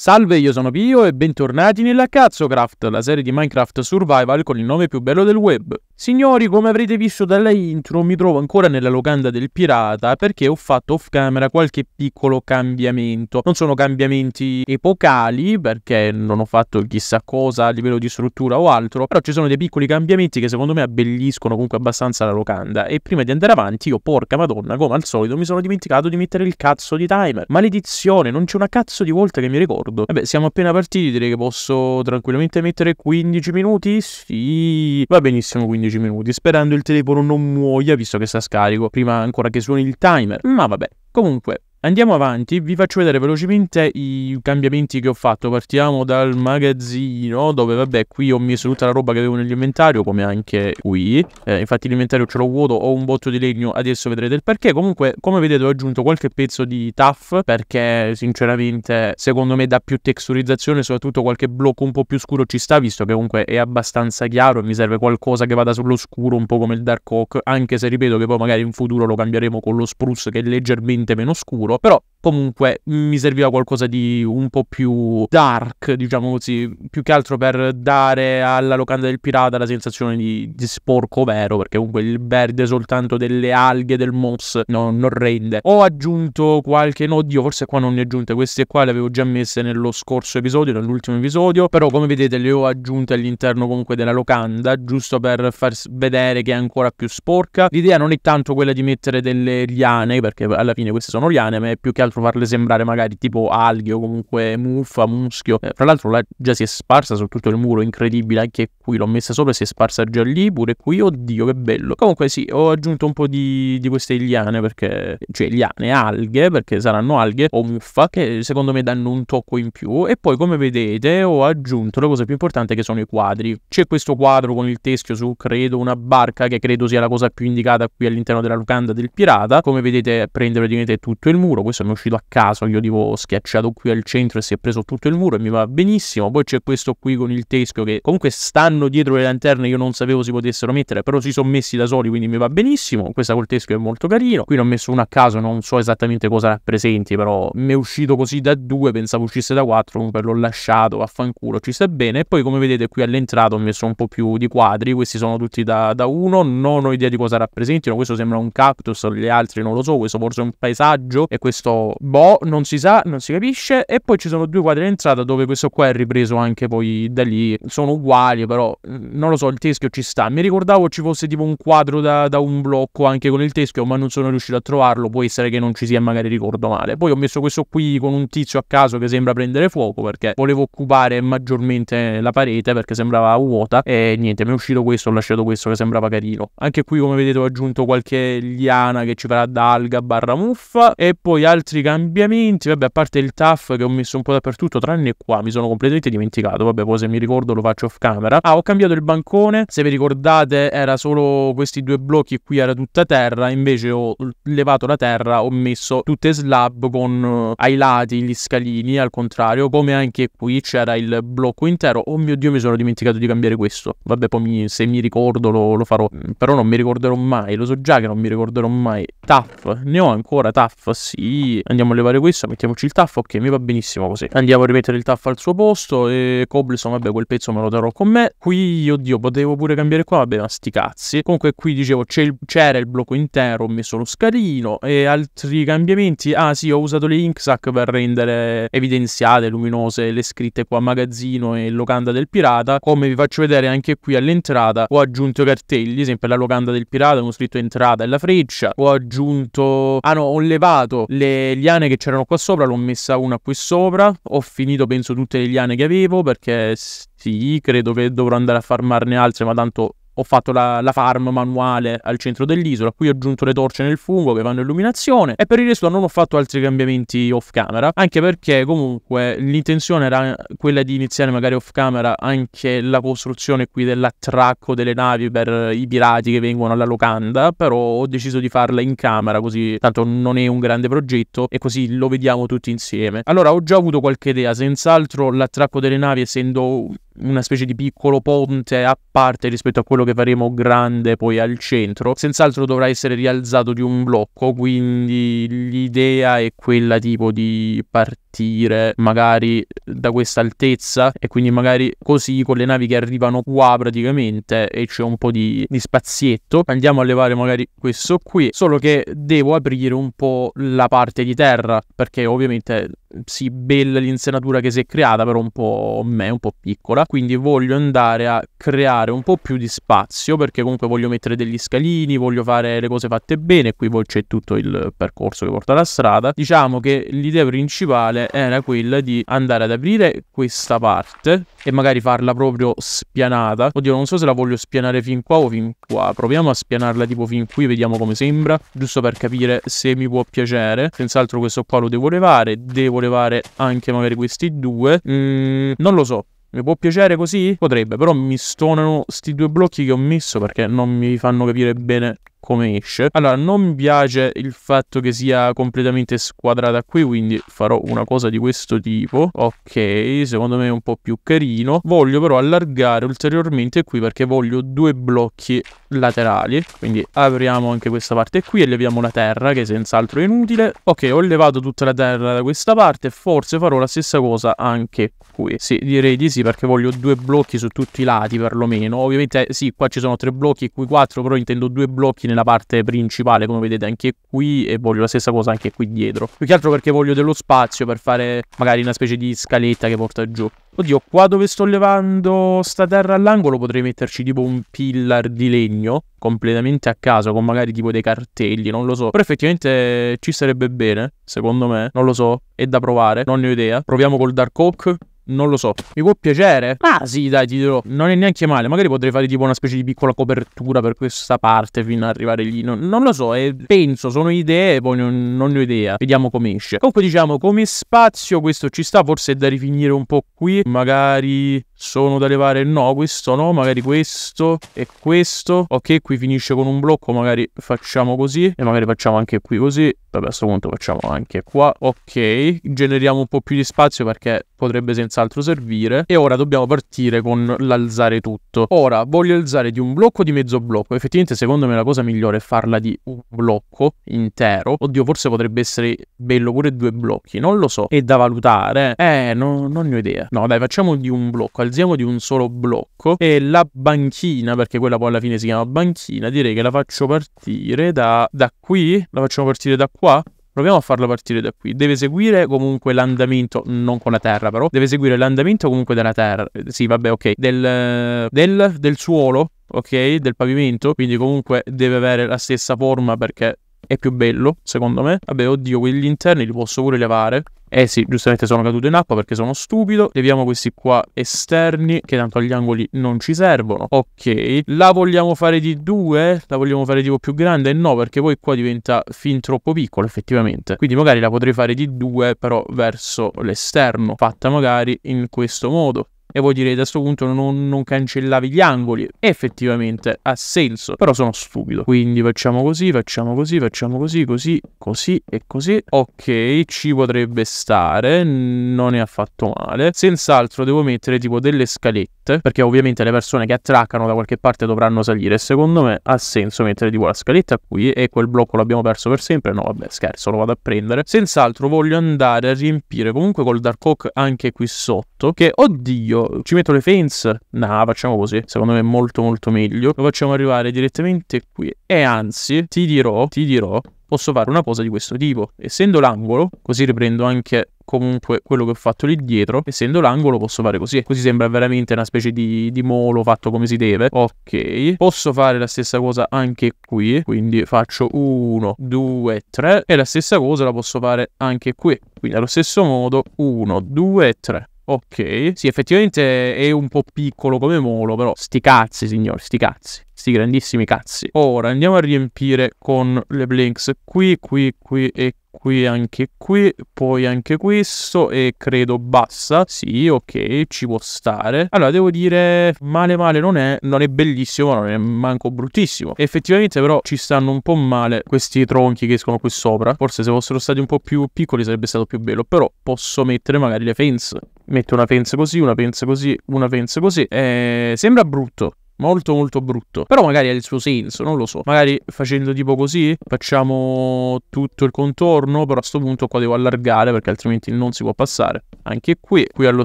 Salve, io sono Pio e bentornati nella Cazzocraft, la serie di Minecraft Survival con il nome più bello del web. Signori, come avrete visto dalla intro, mi trovo ancora nella locanda del pirata perché ho fatto off camera qualche piccolo cambiamento. Non sono cambiamenti epocali perché non ho fatto chissà cosa a livello di struttura o altro, però ci sono dei piccoli cambiamenti che secondo me abbelliscono comunque abbastanza la locanda. E prima di andare avanti, io porca madonna, come al solito, mi sono dimenticato di mettere il cazzo di timer. Maledizione, non c'è una cazzo di volta che mi ricordo d'accordo. Vabbè, siamo appena partiti, direi che posso tranquillamente mettere 15 minuti? Sì, va benissimo 15 minuti, sperando il telefono non muoia visto che sta scarico, prima ancora che suoni il timer. Ma vabbè, comunque... Andiamo avanti, vi faccio vedere velocemente i cambiamenti che ho fatto. Partiamo dal magazzino, dove vabbè qui ho messo tutta la roba che avevo nell'inventario, come anche qui. Eh, infatti l'inventario ce l'ho vuoto, ho un botto di legno, adesso vedrete il perché. Comunque, come vedete ho aggiunto qualche pezzo di taff, perché sinceramente secondo me dà più texturizzazione, soprattutto qualche blocco un po' più scuro ci sta, visto che comunque è abbastanza chiaro e mi serve qualcosa che vada sullo scuro, un po' come il Dark Oak, anche se ripeto che poi magari in futuro lo cambieremo con lo spruce che è leggermente meno scuro sicuro, però comunque mi serviva qualcosa di un po' più dark, diciamo così, più che altro per dare alla locanda del pirata la sensazione di, di sporco vero, perché comunque il verde soltanto delle alghe, del moss, no, non rende. Ho aggiunto qualche, no, oddio, forse qua non ne ho aggiunte, queste qua le avevo già messe nello scorso episodio, nell'ultimo episodio, però come vedete le ho aggiunte all'interno comunque della locanda, giusto per far vedere che è ancora più sporca. L'idea non è tanto quella di mettere delle liane, perché alla fine queste sono liane, ma è più che altro per farle sembrare magari tipo alghe o comunque muffa, muschio. Eh, fra l'altro là già si è sparsa su tutto il muro, incredibile, anche qui l'ho messa sopra e si è sparsa già lì, pure qui, oddio che bello. Comunque sì, ho aggiunto un po' di, di queste liane perché, cioè liane, alghe, perché saranno alghe o muffa che secondo me danno un tocco in più. E poi come vedete ho aggiunto la cosa più importante che sono i quadri. C'è questo quadro con il teschio su, credo, una barca che credo sia la cosa più indicata qui all'interno della locanda del pirata. Come vedete prende praticamente tutto il muro, questo è uno uscito a caso, io tipo oh, schiacciato qui al centro e si è preso tutto il muro e mi va benissimo. Poi c'è questo qui con il teschio che comunque stanno dietro le lanterne, io non sapevo si potessero mettere, però si sono messi da soli, quindi mi va benissimo. Questa col teschio è molto carino. Qui ne ho messo uno a caso, non so esattamente cosa rappresenti, però mi è uscito così da due, pensavo uscisse da quattro, comunque l'ho lasciato, vaffanculo, ci sta bene. E poi come vedete qui all'entrata ho messo un po' più di quadri, questi sono tutti da, da uno, non ho idea di cosa rappresentino, questo sembra un cactus, gli altri non lo so, questo forse è un paesaggio e questo boh, non si sa, non si capisce. E poi ci sono due quadri d'entrata dove questo qua è ripreso anche poi da lì. Sono uguali, però mm, non lo so, il teschio ci sta. Mi ricordavo ci fosse tipo un quadro da, da un blocco anche con il teschio, ma non sono riuscito a trovarlo. Può essere che non ci sia, magari ricordo male. Poi ho messo questo qui con un tizio a caso che sembra prendere fuoco perché volevo occupare maggiormente la parete perché sembrava vuota. E niente, mi è uscito questo, ho lasciato questo che sembrava carino. Anche qui, come vedete, ho aggiunto qualche liana che ci farà da alga barra muffa. E poi altri altri cambiamenti, vabbè, a parte il TAF che ho messo un po' dappertutto, tranne qua, mi sono completamente dimenticato, vabbè, poi se mi ricordo lo faccio off camera. Ah, ho cambiato il bancone, se vi ricordate era solo questi due blocchi, qui era tutta terra, invece ho levato la terra, ho messo tutte slab con eh, ai lati gli scalini, al contrario, come anche qui c'era il blocco intero. Oh mio Dio, mi sono dimenticato di cambiare questo. Vabbè, poi mi, se mi ricordo lo, lo, farò, mm, però non mi ricorderò mai, lo so già che non mi ricorderò mai. TAF, ne ho ancora TAF, sì, andiamo a levare questo, mettiamoci il taff, ok, mi va benissimo così. Andiamo a rimettere il taff al suo posto e Cobleson, vabbè, quel pezzo me lo darò con me. Qui, oddio, potevo pure cambiare qua, vabbè, ma sti cazzi. Comunque qui dicevo, c'era il blocco intero, ho messo lo scalino e altri cambiamenti. Ah sì, ho usato le ink sac per rendere evidenziate, luminose le scritte qua, magazzino e locanda del pirata. Come vi faccio vedere anche qui all'entrata, ho aggiunto i cartelli, sempre la locanda del pirata, ho scritto entrata e la freccia. Ho aggiunto... Ah no, ho levato le liane che c'erano qua sopra, l'ho messa una qui sopra, ho finito penso tutte le liane che avevo perché sì, credo che dovrò andare a farmarne altre, ma tanto ho fatto la, la, farm manuale al centro dell'isola, qui ho aggiunto le torce nel fungo che vanno illuminazione e per il resto non ho fatto altri cambiamenti off camera, anche perché comunque l'intenzione era quella di iniziare magari off camera anche la costruzione qui dell'attracco delle navi per i pirati che vengono alla locanda, però ho deciso di farla in camera così tanto non è un grande progetto e così lo vediamo tutti insieme. Allora ho già avuto qualche idea, senz'altro l'attracco delle navi essendo una specie di piccolo ponte a parte rispetto a quello che faremo grande poi al centro. Senz'altro dovrà essere rialzato di un blocco, quindi l'idea è quella tipo di partire partire magari da questa altezza e quindi magari così con le navi che arrivano qua praticamente e c'è un po' di, di spazietto andiamo a levare magari questo qui solo che devo aprire un po' la parte di terra perché ovviamente sì, bella l'insenatura che si è creata, però un po' me, un po' piccola. Quindi voglio andare a creare un po' più di spazio perché comunque voglio mettere degli scalini, voglio fare le cose fatte bene. Qui poi c'è tutto il percorso che porta alla strada. Diciamo che l'idea principale ideale era quella di andare ad aprire questa parte e magari farla proprio spianata. Oddio, non so se la voglio spianare fin qua o fin qua. Proviamo a spianarla tipo fin qui, vediamo come sembra, giusto per capire se mi può piacere. Senz'altro questo qua lo devo levare, devo levare anche magari questi due. Mm, non lo so, mi può piacere così? Potrebbe, però mi stonano sti due blocchi che ho messo perché non mi fanno capire bene come esce. Allora, non mi piace il fatto che sia completamente squadrata qui, quindi farò una cosa di questo tipo. Ok, secondo me è un po' più carino. Voglio però allargare ulteriormente qui perché voglio due blocchi laterali. Quindi apriamo anche questa parte qui e leviamo la terra, che senz'altro è inutile. Ok, ho levato tutta la terra da questa parte, forse farò la stessa cosa anche qui. Sì, direi di sì perché voglio due blocchi su tutti i lati perlomeno. Ovviamente sì, qua ci sono tre blocchi, qui quattro, però intendo due blocchi nella nella parte principale come vedete anche qui e voglio la stessa cosa anche qui dietro più che altro perché voglio dello spazio per fare magari una specie di scaletta che porta giù oddio qua dove sto levando sta terra all'angolo potrei metterci tipo un pillar di legno completamente a caso con magari tipo dei cartelli non lo so però effettivamente ci sarebbe bene secondo me non lo so è da provare non ne ho idea proviamo col dark oak non lo so. Mi può piacere? Ma ah, sì, dai, ti dirò. Non è neanche male. Magari potrei fare tipo una specie di piccola copertura per questa parte fino ad arrivare lì. Non, non lo so. Eh, penso, sono idee, poi non, non ne ho idea. Vediamo come esce. Comunque, diciamo, come spazio questo ci sta. Forse è da rifinire un po' qui. Magari sono da levare? No, questo no, magari questo e questo. Ok, qui finisce con un blocco, magari facciamo così e magari facciamo anche qui così. Vabbè, a questo punto facciamo anche qua. Ok, generiamo un po' più di spazio perché potrebbe senz'altro servire. E ora dobbiamo partire con l'alzare tutto. Ora, voglio alzare di un blocco o di mezzo blocco? Effettivamente, secondo me la cosa migliore è farla di un blocco intero. Oddio, forse potrebbe essere bello pure due blocchi, non lo so. È da valutare. Eh, no, non ne ho idea. No, dai, facciamo di un blocco alziamo di un solo blocco e la banchina, perché quella poi alla fine si chiama banchina, direi che la faccio partire da, da qui, la facciamo partire da qua, Proviamo a farlo partire da qui. Deve seguire comunque l'andamento, non con la terra però, deve seguire l'andamento comunque della terra. Sì, vabbè, ok, del, del, del suolo, ok, del pavimento, quindi comunque deve avere la stessa forma perché è più bello, secondo me. Vabbè, oddio, quegli interni li posso pure levare. Eh sì, giustamente sono caduto in acqua perché sono stupido. Leviamo questi qua esterni, che tanto agli angoli non ci servono. Ok, la vogliamo fare di due? La vogliamo fare tipo più grande? No, perché poi qua diventa fin troppo piccola effettivamente. Quindi magari la potrei fare di due, però verso l'esterno, fatta magari in questo modo. E voi direte a questo punto non, non, cancellavi gli angoli. Effettivamente ha senso, però sono stupido. Quindi facciamo così, facciamo così, facciamo così, così, così e così. Ok, ci potrebbe stare, non è affatto male. Senz'altro devo mettere tipo delle scalette, perché ovviamente le persone che attraccano da qualche parte dovranno salire. Secondo me ha senso mettere tipo la scaletta qui e quel blocco l'abbiamo perso per sempre. No, vabbè, scherzo, lo vado a prendere. Senz'altro voglio andare a riempire comunque col Dark Oak anche qui sotto, che oddio ci metto le fence. No, facciamo così. Secondo me è molto molto meglio. Lo facciamo arrivare direttamente qui. E anzi, ti dirò, ti dirò, posso fare una cosa di questo tipo. Essendo l'angolo, così riprendo anche comunque quello che ho fatto lì dietro. Essendo l'angolo posso fare così. Così sembra veramente una specie di, di, molo fatto come si deve. Ok. Posso fare la stessa cosa anche qui. Quindi faccio 1, 2, 3. E la stessa cosa la posso fare anche qui. Quindi allo stesso modo 1, 2, 3. Ok, sì, effettivamente è un po' piccolo come molo, però sti cazzi, signori, sti cazzi. Sti grandissimi cazzi. Ora andiamo a riempire con le blinks qui, qui, qui e qui qui anche qui, poi anche questo e credo basta. Sì, ok, ci può stare. Allora, devo dire, male male non è, non è bellissimo, non è manco bruttissimo. Effettivamente però ci stanno un po' male questi tronchi che escono qui sopra. Forse se fossero stati un po' più piccoli sarebbe stato più bello, però posso mettere magari le fence. Metto una fence così, una fence così, una fence così. Eh, sembra brutto, molto molto brutto. Però magari ha il suo senso, non lo so. Magari facendo tipo così facciamo tutto il contorno, però a questo punto qua devo allargare perché altrimenti non si può passare. Anche qui, qui allo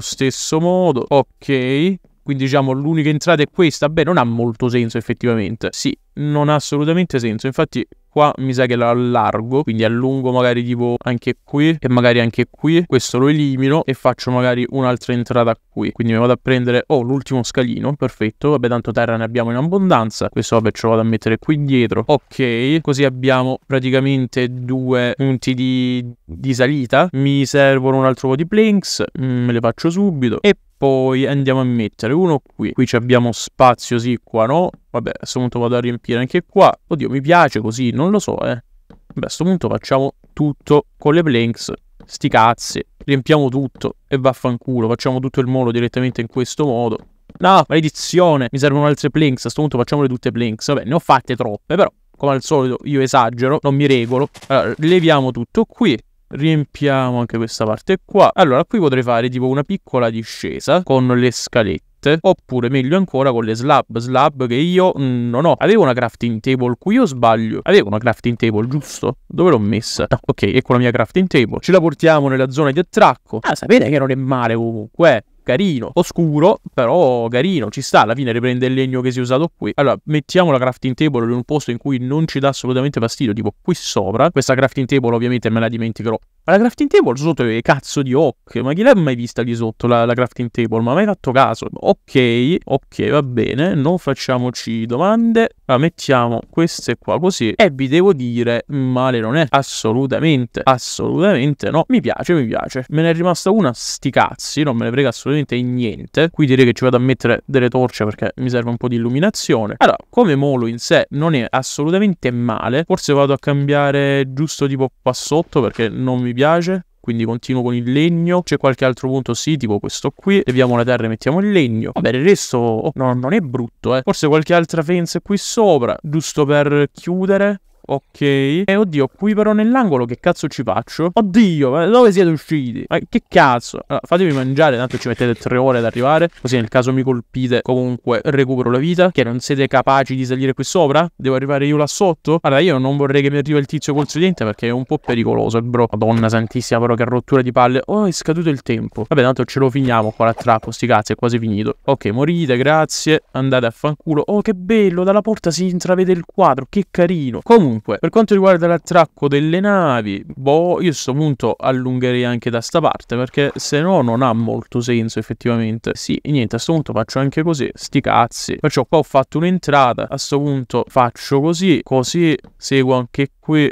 stesso modo. Ok. Quindi diciamo l'unica entrata è questa. Beh, non ha molto senso effettivamente. Sì, non ha assolutamente senso. Infatti qua mi sa che lo allargo, quindi allungo magari tipo anche qui e magari anche qui, questo lo elimino e faccio magari un'altra entrata qui, quindi mi vado a prendere, oh l'ultimo scalino, perfetto, vabbè tanto terra ne abbiamo in abbondanza, questo vabbè ce lo vado a mettere qui dietro, ok, così abbiamo praticamente due punti di, di salita, mi servono un altro po' di planks, mm, me le faccio subito e poi andiamo a mettere uno qui, qui abbiamo spazio sì, qua no, vabbè a questo punto vado a riempire anche qua, oddio mi piace così, non lo so eh, Beh, a questo punto facciamo tutto con le planks, sti cazzi, riempiamo tutto e vaffanculo, facciamo tutto il molo direttamente in questo modo. No, maledizione, mi servono altre planks, a questo punto facciamole tutte planks, vabbè ne ho fatte troppe però, come al solito io esagero, non mi regolo, allora leviamo tutto qui, riempiamo anche questa parte qua. Allora, qui potrei fare tipo una piccola discesa con le scalette oppure meglio ancora con le slab, slab che io mm, non ho. Avevo una crafting table qui o sbaglio? Avevo una crafting table, giusto? Dove l'ho messa? No, ok, ecco la mia crafting table. Ce la portiamo nella zona di attracco. Ah, sapete che non è male comunque, eh carino, oscuro, però carino, ci sta, alla fine riprende il legno che si è usato qui. Allora, mettiamo la crafting table in un posto in cui non ci dà assolutamente fastidio, tipo qui sopra. Questa crafting table ovviamente me la dimenticherò ma la crafting table sotto è cazzo di occhio. Ma chi l'ha mai vista lì sotto la, la crafting table? Ma mai fatto caso? Ok, ok, va bene. Non facciamoci domande. Ma mettiamo queste qua così. E vi devo dire, male non è. Assolutamente, assolutamente no. Mi piace, mi piace. Me ne è rimasta una, sti cazzi. Non me ne frega assolutamente niente. Qui direi che ci vado a mettere delle torce perché mi serve un po' di illuminazione. Allora, come molo in sé non è assolutamente male. Forse vado a cambiare giusto tipo qua sotto perché non mi piace, quindi continuo con il legno. C'è qualche altro punto? Sì, tipo questo qui. Leviamo la terra e mettiamo il legno. Vabbè, il resto oh, no, non è brutto, eh. Forse qualche altra fence qui sopra, giusto per chiudere. Ok. E eh, oddio, qui però nell'angolo che cazzo ci faccio? Oddio, ma dove siete usciti? Ma che cazzo? Allora, ah, fatemi mangiare, tanto ci mettete tre ore ad arrivare. Così nel caso mi colpite, comunque recupero la vita. Che non siete capaci di salire qui sopra? Devo arrivare io là sotto? Allora, io non vorrei che mi arriva il tizio col sedente perché è un po' pericoloso, bro. Madonna santissima, però che rottura di palle. Oh, è scaduto il tempo. Vabbè, tanto ce lo finiamo qua la trappa, sti cazzi, è quasi finito. Ok, morite, grazie. Andate a fanculo. Oh, che bello, dalla porta si intravede il quadro, che carino. Comunque Comunque, per quanto riguarda l'attracco delle navi, boh, io a questo punto allungherei anche da sta parte, perché se no non ha molto senso effettivamente. Sì, niente, a questo punto faccio anche così, sti cazzi. Perciò qua ho fatto un'entrata, a questo punto faccio così, così, seguo anche qui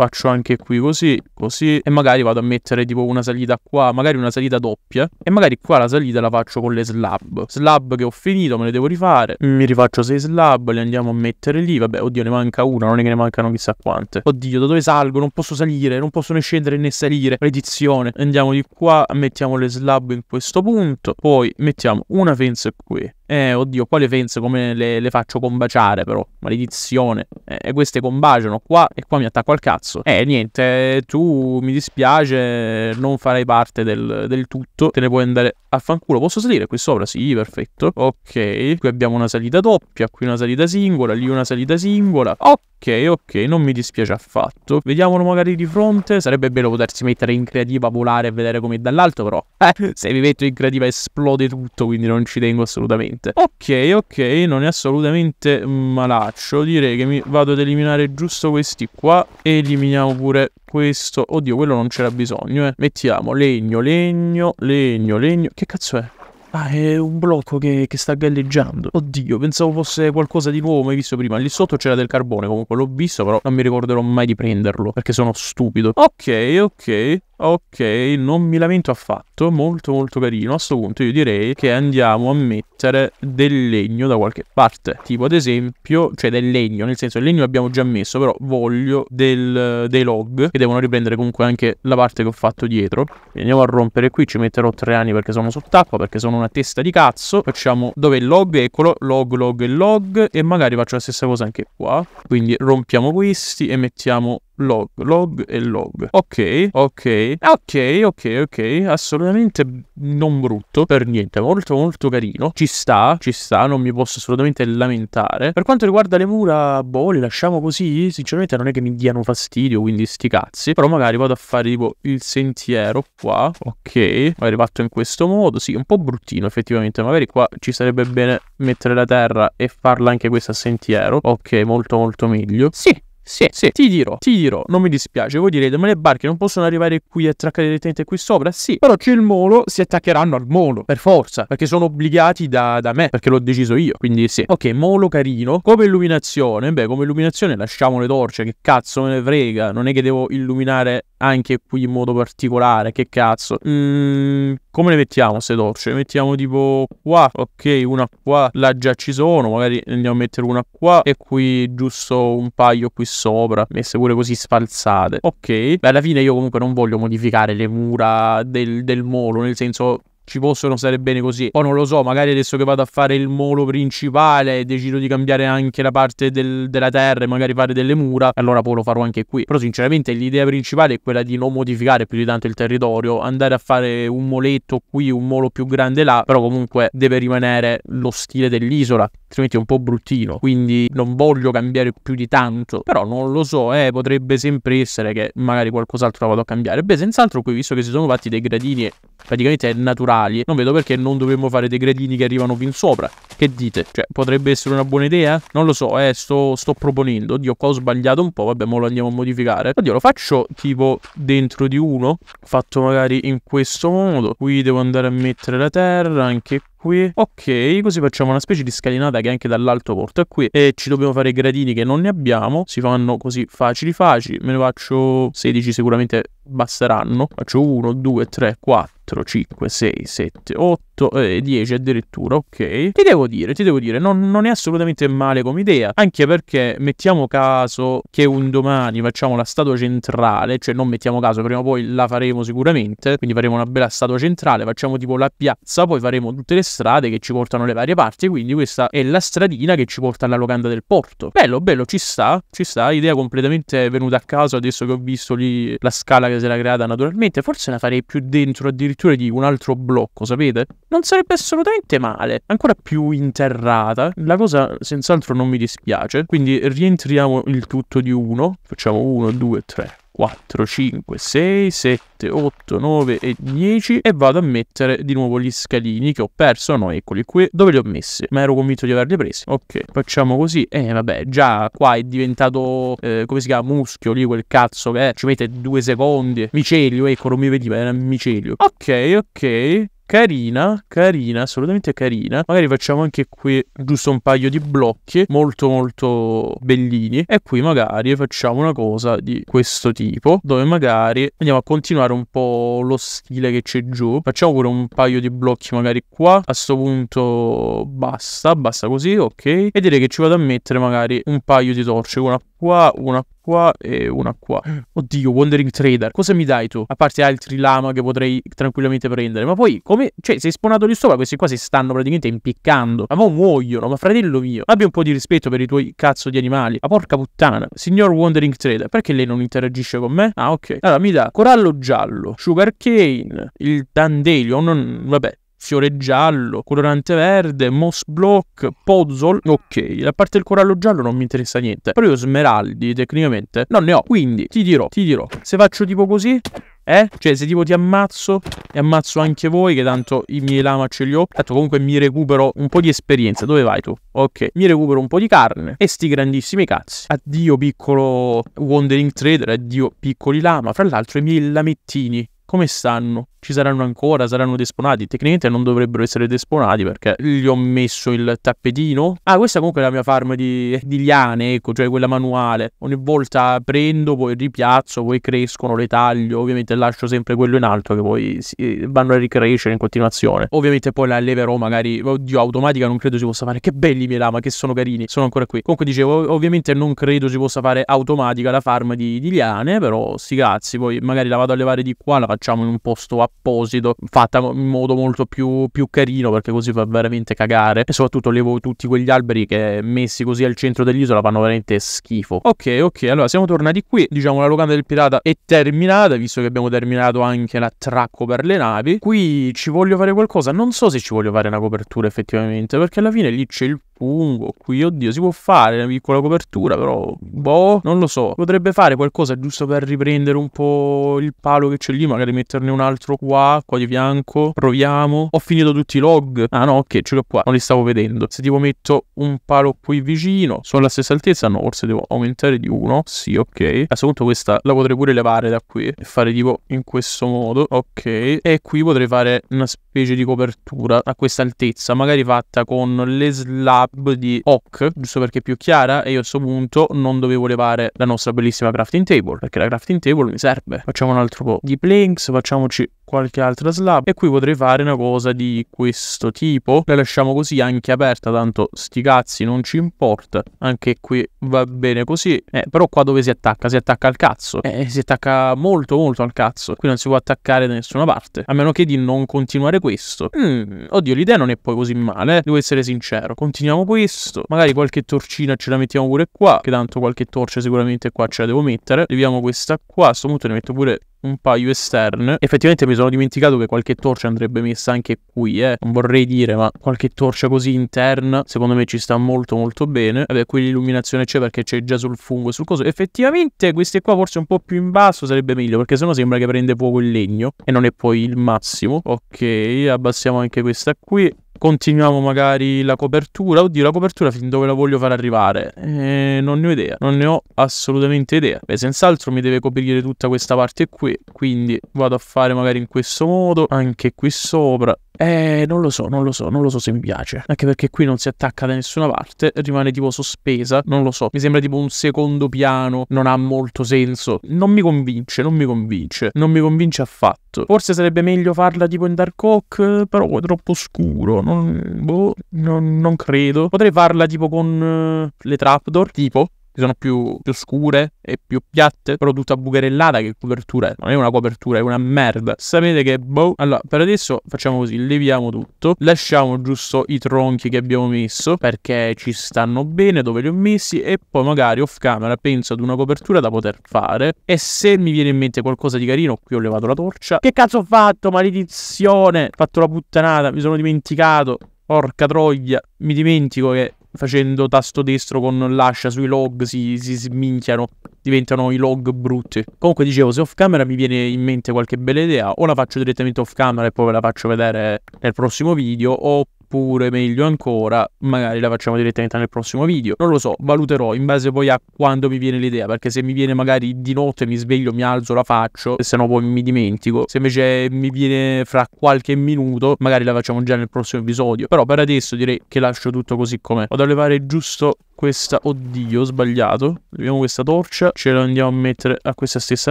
faccio anche qui così, così e magari vado a mettere tipo una salita qua, magari una salita doppia e magari qua la salita la faccio con le slab. Slab che ho finito, me le devo rifare, mi rifaccio sei slab, le andiamo a mettere lì, vabbè oddio ne manca una, non è che ne mancano chissà quante. Oddio da dove salgo? Non posso salire, non posso né scendere né salire, redizione. Andiamo di qua, mettiamo le slab in questo punto, poi mettiamo una fence qui eh, oddio, qua le fenze come le, le faccio combaciare però, maledizione. Eh, e eh, queste combaciano qua e qua mi attacco al cazzo. Eh, niente, eh, tu mi dispiace, non farai parte del, del tutto, te ne puoi andare a fanculo. Posso salire qui sopra? Sì, perfetto. Ok, qui abbiamo una salita doppia, qui una salita singola, lì una salita singola. Ok, ok, non mi dispiace affatto. Vediamolo magari di fronte, sarebbe bello potersi mettere in creativa, volare e vedere come dall'alto però. Eh, se mi metto in creativa esplode tutto, quindi non ci tengo assolutamente niente. Ok, ok, non è assolutamente malaccio. Direi che mi vado ad eliminare giusto questi qua. Eliminiamo pure questo. Oddio, quello non c'era bisogno, eh. Mettiamo legno, legno, legno, legno. Che cazzo è? Ah, è un blocco che, che, sta galleggiando. Oddio, pensavo fosse qualcosa di nuovo mai visto prima. Lì sotto c'era del carbone, comunque l'ho visto, però non mi ricorderò mai di prenderlo, perché sono stupido. Ok, ok. Ok, non mi lamento affatto, molto molto carino. A questo punto io direi che andiamo a mettere del legno da qualche parte. Tipo ad esempio, cioè del legno, nel senso il legno l'abbiamo già messo, però voglio del, dei log che devono riprendere comunque anche la parte che ho fatto dietro. Quindi andiamo a rompere qui, ci metterò tre anni perché sono sott'acqua, perché sono una testa di cazzo. Facciamo dove il log, eccolo, log, log e log e magari faccio la stessa cosa anche qua. Quindi rompiamo questi e mettiamo log, log e log. Ok, ok, ok, ok, ok, assolutamente non brutto per niente, molto molto carino. Ci sta, ci sta, non mi posso assolutamente lamentare. Per quanto riguarda le mura, boh, le lasciamo così, sinceramente non è che mi diano fastidio, quindi sti cazzi, però magari vado a fare tipo il sentiero qua, ok, magari fatto in questo modo, sì, un po' bruttino effettivamente, magari qua ci sarebbe bene mettere la terra e farla anche questa a sentiero, ok, molto molto meglio. Sì, sì, sì, ti dirò, ti dirò, non mi dispiace. Voi direte, ma le barche non possono arrivare qui e attraccare direttamente qui sopra? Sì, però c'è il molo, si attaccheranno al molo, per forza, perché sono obbligati da, da me, perché l'ho deciso io, quindi sì. Ok, molo carino, come illuminazione, beh, come illuminazione lasciamo le torce, che cazzo me ne frega, non è che devo illuminare anche qui in modo particolare, che cazzo. Mmm come le mettiamo queste torce? Le mettiamo tipo qua, ok, una qua, là già ci sono, magari andiamo a mettere una qua e qui giusto un paio qui sopra, messe pure così sfalsate, Ok, Beh, alla fine io comunque non voglio modificare le mura del, del molo, nel senso ci possono stare bene così. Poi non lo so, magari adesso che vado a fare il molo principale decido di cambiare anche la parte del, della terra e magari fare delle mura, allora poi lo farò anche qui. Però sinceramente l'idea principale è quella di non modificare più di tanto il territorio, andare a fare un moletto qui, un molo più grande là, però comunque deve rimanere lo stile dell'isola, altrimenti è un po' bruttino. Quindi non voglio cambiare più di tanto, però non lo so, eh, potrebbe sempre essere che magari qualcos'altro la vado a cambiare. Beh, senz'altro qui, visto che si sono fatti dei gradini praticamente è naturale verticali, non vedo perché non dovremmo fare dei gradini che arrivano fin sopra. Che dite? Cioè, potrebbe essere una buona idea? Non lo so, eh, sto, sto proponendo. Oddio, qua ho sbagliato un po', vabbè, mo lo andiamo a modificare. Oddio, lo faccio tipo dentro di uno, fatto magari in questo modo. Qui devo andare a mettere la terra, anche qui. Ok, così facciamo una specie di scalinata che anche dall'alto porta qui. E ci dobbiamo fare i gradini che non ne abbiamo. Si fanno così facili facili. Me ne faccio 16 sicuramente basteranno. Faccio 1, 2, 3, 4. 5, 6, 7, 8, eh, 10 addirittura, ok. Ti devo dire, ti devo dire, non, non, è assolutamente male come idea, anche perché mettiamo caso che un domani facciamo la statua centrale, cioè non mettiamo caso, prima o poi la faremo sicuramente, quindi faremo una bella statua centrale, facciamo tipo la piazza, poi faremo tutte le strade che ci portano alle varie parti, quindi questa è la stradina che ci porta alla locanda del porto. Bello, bello, ci sta, ci sta, idea completamente venuta a caso adesso che ho visto lì la scala che si era creata naturalmente, forse la farei più dentro addirittura di un altro blocco, sapete? Non sarebbe assolutamente male, ancora più interrata, la cosa senz'altro non mi dispiace, quindi rientriamo il tutto di uno, facciamo uno, due, tre. 4, 5, 6, 7, 8, 9 e 10 e vado a mettere di nuovo gli scalini che ho perso. No, eccoli qui. Dove li ho messi? Ma ero convinto di averli presi. Ok, facciamo così. E eh, vabbè, già qua è diventato, eh, come si chiama, muschio lì quel cazzo che è. ci mette due secondi. Micelio, ecco, non mi veniva, era micelio. Ok, ok carina, carina, assolutamente carina. Magari facciamo anche qui giusto un paio di blocchi molto molto bellini e qui magari facciamo una cosa di questo tipo dove magari andiamo a continuare un po' lo stile che c'è giù. Facciamo pure un paio di blocchi magari qua. A sto punto basta, basta così, ok. E direi che ci vado a mettere magari un paio di torce, una qua, una qua e una qua. Oddio, Wandering Trader, cosa mi dai tu? A parte altri lama che potrei tranquillamente prendere. Ma poi, come... Cioè, sei spawnato lì sopra, questi qua si stanno praticamente impiccando. Ma mo muoiono, ma fratello mio. Abbia un po' di rispetto per i tuoi cazzo di animali. Ma porca puttana. Signor Wandering Trader, perché lei non interagisce con me? Ah, ok. Allora, mi dà corallo giallo, sugar cane, il dandelion, non... vabbè fiore giallo, colorante verde, moss block, puzzle. Ok, la parte del corallo giallo non mi interessa niente. Però io smeraldi tecnicamente non ne ho. Quindi ti dirò, ti dirò. Se faccio tipo così... Eh? Cioè, se tipo ti ammazzo e ammazzo anche voi, che tanto i miei lama ce li ho. Tanto comunque mi recupero un po' di esperienza. Dove vai tu? Ok, mi recupero un po' di carne e sti grandissimi cazzi. Addio piccolo Wandering Trader, addio piccoli lama. Fra l'altro i miei lamettini, come stanno? ci saranno ancora, saranno desponati. Tecnicamente non dovrebbero essere desponati perché gli ho messo il tappetino. Ah, questa comunque è la mia farm di, di liane, ecco, cioè quella manuale. Ogni volta prendo, poi ripiazzo, poi crescono, le taglio. Ovviamente lascio sempre quello in alto che poi si, vanno a ricrescere in continuazione. Ovviamente poi la leverò magari, oddio, automatica non credo si possa fare. Che belli i miei lama, che sono carini, sono ancora qui. Comunque dicevo, ovviamente non credo si possa fare automatica la farm di, di liane, però sti cazzi. Poi magari la vado a levare di qua, la facciamo in un posto a apposito, fatta in modo molto più, più carino perché così fa veramente cagare e soprattutto levo tutti quegli alberi che messi così al centro dell'isola fanno veramente schifo. Ok, ok, allora siamo tornati qui, diciamo la locanda del pirata è terminata, visto che abbiamo terminato anche l'attracco per le navi. Qui ci voglio fare qualcosa, non so se ci voglio fare una copertura effettivamente, perché alla fine lì c'è il fungo, qui oddio, si può fare una piccola copertura, però boh, non lo so. Potrebbe fare qualcosa giusto per riprendere un po' il palo che c'è lì, magari metterne un altro qua, qua di fianco, proviamo. Ho finito tutti i log. Ah no, ok, ce l'ho qua, non li stavo vedendo. Se tipo metto un palo qui vicino, sono alla stessa altezza? No, forse devo aumentare di uno. Sì, ok. A questo punto questa la potrei pure levare da qui e fare tipo in questo modo. Ok. E qui potrei fare una specie di copertura a questa altezza, magari fatta con le slab di Oak, giusto perché è più chiara e io a questo punto non dovevo levare la nostra bellissima crafting table, perché la crafting table mi serve. Facciamo un altro po' di planks, facciamoci qualche altra slab e qui potrei fare una cosa di questo tipo la lasciamo così anche aperta tanto sti cazzi non ci importa anche qui va bene così eh, però qua dove si attacca si attacca al cazzo eh, si attacca molto molto al cazzo qui non si può attaccare da nessuna parte a meno che di non continuare questo mm, oddio l'idea non è poi così male eh. devo essere sincero continuiamo questo magari qualche torcina ce la mettiamo pure qua che tanto qualche torcia sicuramente qua ce la devo mettere leviamo questa qua a questo punto ne metto pure un paio esterne. Effettivamente mi sono dimenticato che qualche torcia andrebbe messa anche qui, eh. Non vorrei dire, ma qualche torcia così interna, secondo me ci sta molto molto bene. Vabbè, qui l'illuminazione c'è perché c'è già sul fungo e sul coso. Effettivamente queste qua forse un po' più in basso sarebbe meglio, perché sennò sembra che prende fuoco il legno e non è poi il massimo. Ok, abbassiamo anche questa qui continuiamo magari la copertura. Oddio, la copertura fin dove la voglio far arrivare? Eh, non ne ho idea, non ne ho assolutamente idea. Beh, senz'altro mi deve coprire tutta questa parte qui, quindi vado a fare magari in questo modo, anche qui sopra, eh, non lo so, non lo so, non lo so se mi piace. Anche perché qui non si attacca da nessuna parte, rimane tipo sospesa, non lo so. Mi sembra tipo un secondo piano, non ha molto senso. Non mi convince, non mi convince, non mi convince affatto. Forse sarebbe meglio farla tipo in Dark Hawk, però è troppo scuro, non, boh, non, non credo. Potrei farla tipo con uh, le trapdoor, tipo, che sono più, più, scure e più piatte, però tutta bucherellata che copertura è. Non è una copertura, è una merda. Sapete che boh. Allora, per adesso facciamo così, leviamo tutto, lasciamo giusto i tronchi che abbiamo messo perché ci stanno bene dove li ho messi e poi magari off camera penso ad una copertura da poter fare e se mi viene in mente qualcosa di carino, qui ho levato la torcia. Che cazzo ho fatto? Maledizione! Ho fatto la puttanata, mi sono dimenticato. Porca troia, mi dimentico che facendo tasto destro con l'ascia sui log si, si sminchiano, diventano i log brutti. Comunque dicevo, se off camera mi viene in mente qualche bella idea, o la faccio direttamente off camera e poi ve la faccio vedere nel prossimo video, o oppure meglio ancora magari la facciamo direttamente nel prossimo video non lo so valuterò in base poi a quando mi viene l'idea perché se mi viene magari di notte mi sveglio mi alzo la faccio e se no poi mi dimentico se invece mi viene fra qualche minuto magari la facciamo già nel prossimo episodio però per adesso direi che lascio tutto così com'è vado a levare giusto questa oddio ho sbagliato abbiamo questa torcia ce la andiamo a mettere a questa stessa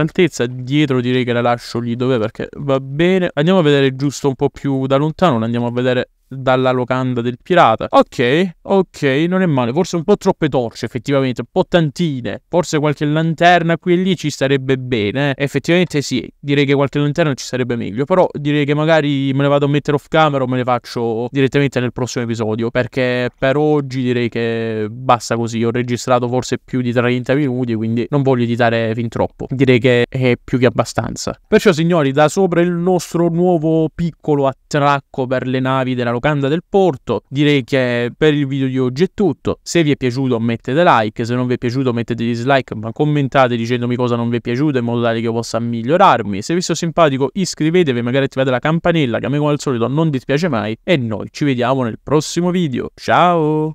altezza dietro direi che la lascio lì dove perché va bene andiamo a vedere giusto un po' più da lontano la andiamo a vedere dalla locanda del pirata. Ok, ok, non è male. Forse un po' troppe torce, effettivamente, un po' tantine. Forse qualche lanterna qui e lì ci starebbe bene. Eh. Effettivamente sì, direi che qualche lanterna ci sarebbe meglio. Però direi che magari me ne vado a mettere off camera o me ne faccio direttamente nel prossimo episodio. Perché per oggi direi che basta così. Ho registrato forse più di 30 minuti, quindi non voglio editare fin troppo. Direi che è più che abbastanza. Perciò, signori, da sopra il nostro nuovo piccolo attracco per le navi della locanda locanda del porto. Direi che per il video di oggi è tutto. Se vi è piaciuto mettete like, se non vi è piaciuto mettete dislike, ma commentate dicendomi cosa non vi è piaciuto in modo tale che io possa migliorarmi. Se vi sono simpatico iscrivetevi, magari attivate la campanella che a me come al solito non dispiace mai e noi ci vediamo nel prossimo video. Ciao!